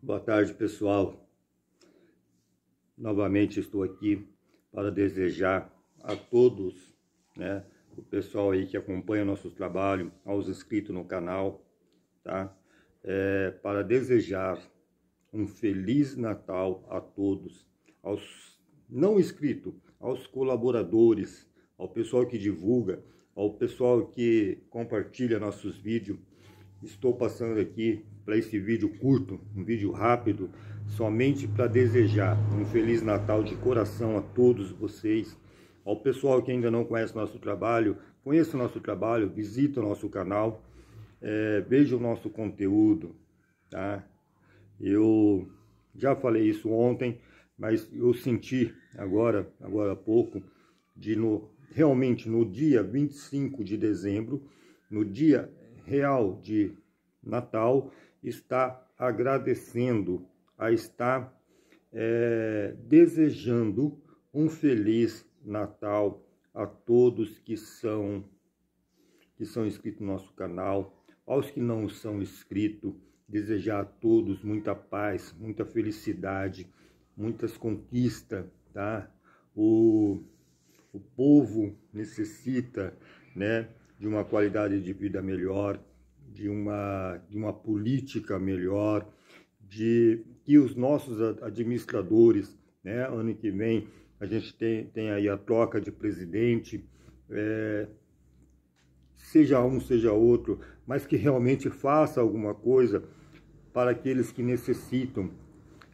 Boa tarde, pessoal. Novamente estou aqui para desejar a todos, né, o pessoal aí que acompanha o nosso trabalho, aos inscritos no canal, tá? É, para desejar um feliz Natal a todos, aos não inscritos, aos colaboradores, ao pessoal que divulga, ao pessoal que compartilha nossos vídeos Estou passando aqui para esse vídeo curto, um vídeo rápido, somente para desejar um Feliz Natal de coração a todos vocês. Ao pessoal que ainda não conhece nosso trabalho, conheça o nosso trabalho, visita o nosso canal, é, veja o nosso conteúdo, tá? Eu já falei isso ontem, mas eu senti agora, agora há pouco, de no, realmente no dia 25 de dezembro, no dia real de Natal está agradecendo, a está é, desejando um feliz Natal a todos que são que são inscritos no nosso canal, aos que não são inscritos, desejar a todos muita paz, muita felicidade, muitas conquistas, tá? O, o povo necessita, né, de uma qualidade de vida melhor, de uma, de uma política melhor, de que os nossos administradores, né, ano que vem a gente tem, tem aí a troca de presidente, é, seja um, seja outro, mas que realmente faça alguma coisa para aqueles que necessitam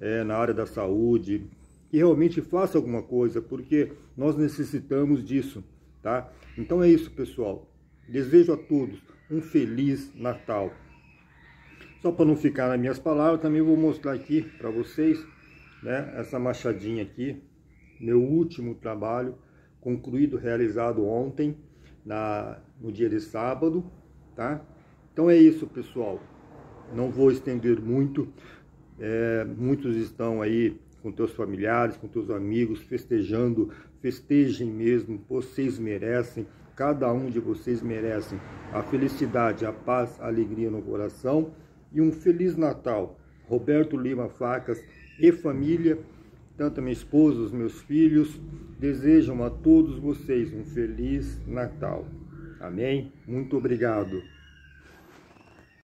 é, na área da saúde, que realmente faça alguma coisa, porque nós necessitamos disso, tá? Então é isso, pessoal. Desejo a todos um feliz Natal. Só para não ficar nas minhas palavras, também vou mostrar aqui para vocês né, essa machadinha aqui, meu último trabalho concluído, realizado ontem, na, no dia de sábado, tá? Então é isso, pessoal. Não vou estender muito. É, muitos estão aí com teus familiares, com teus amigos, festejando, festejem mesmo, vocês merecem. Cada um de vocês merece a felicidade, a paz, a alegria no coração e um feliz Natal. Roberto Lima Facas e família, tanto minha esposa, os meus filhos, desejam a todos vocês um feliz Natal. Amém? Muito obrigado.